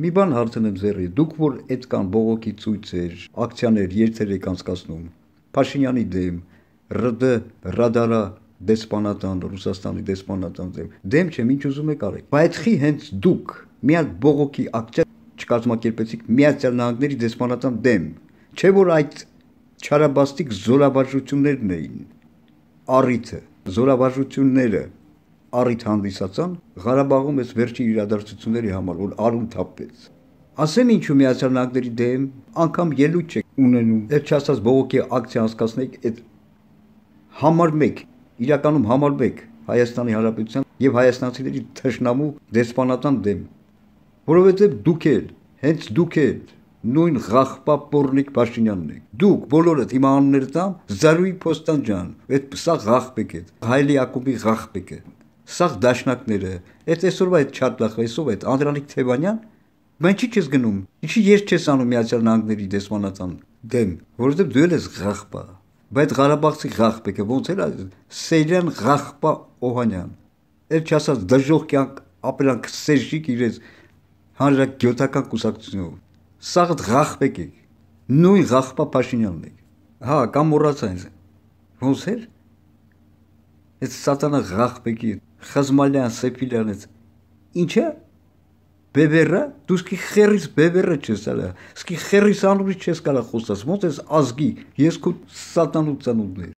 Մի բան հարցնեմ ձերի, դուք որ այդ կան բողոքի ցույցեր, ակցիաներ, երթեր եք անցկացնում, Փաշինյանի դեմ, ՌԴ, ռադարա դեսպանատան, Ռուսաստանի դեսպանատան դեմ, դեմ չեմ, ինչ ուզում եք արեք։ Բայց խի հենց դուք մի հատ բողոքի ակցիա չկազմակերպեցիք Միացյալ Նահանգների դեսպանատան դեմ, չէ՞ որ այդ չարաբաստիկ զորավարժություններն էին։ Առիթը, զորավարժությունները առիթ հանդիսացան Ղարաբաղում այս վերջին իրադարձությունների համար, որ արուն թափվեց։ Ասեն ինչու Միացյալ Նահանգների դեմ անգամ ելույթ չեք ունենում։ Այդ չասած բողոքի ակցիա անցկացնեք այդ համար 1, իրականում համար 1 Հայաստանի Հանրապետության եւ հայաստանցիների թշնամու դեսպանատան դեմ, որովհետեւ դուք էլ, հենց դուք էլ նույն ղախպա Պորնիկ Փաշինյանն է։ Դուք բոլորդ հիմա անուններ տամ Զարուի Փոստանջան, այդ սա ղախպեկ է, Հայլի Ակուբի ղախպեկ է սաղ դաշնակները, այդ այսօրվա այդ չարտլախը, այսով այդ Անդրանիկ Թևանյան, մենք չի չես գնում։ Ինչի երբ չես անում Միացյալ Նահանգների դեսպանատան դեմ, որովհետև դու ես ղախպա։ Բայց Ղարաբաղցի ղախպեկը ոնց էր Սերյան ղախպա Օհանյան։ Էլ չասած դժող կյանք ապրանք Սերժիկ իրենց հանրագյուտական կուսակցությունով։ Սաղ ղախպեկ է։ Նույն ղախպա Փաշինյանն է։ Հա, կամ մոռացա ինձ։ Ոնց էր։ Այդ սատանա ղախպեկի Խզմալյան Սեփիլյանից։ Ինչա՞։ Բեբերը, դու սկի խերից բեբերը չես ալա, սկի խերից անուրի չես կարա խոսաս, ոնց ես ազգի, ես քո սատանու ծանուդներ։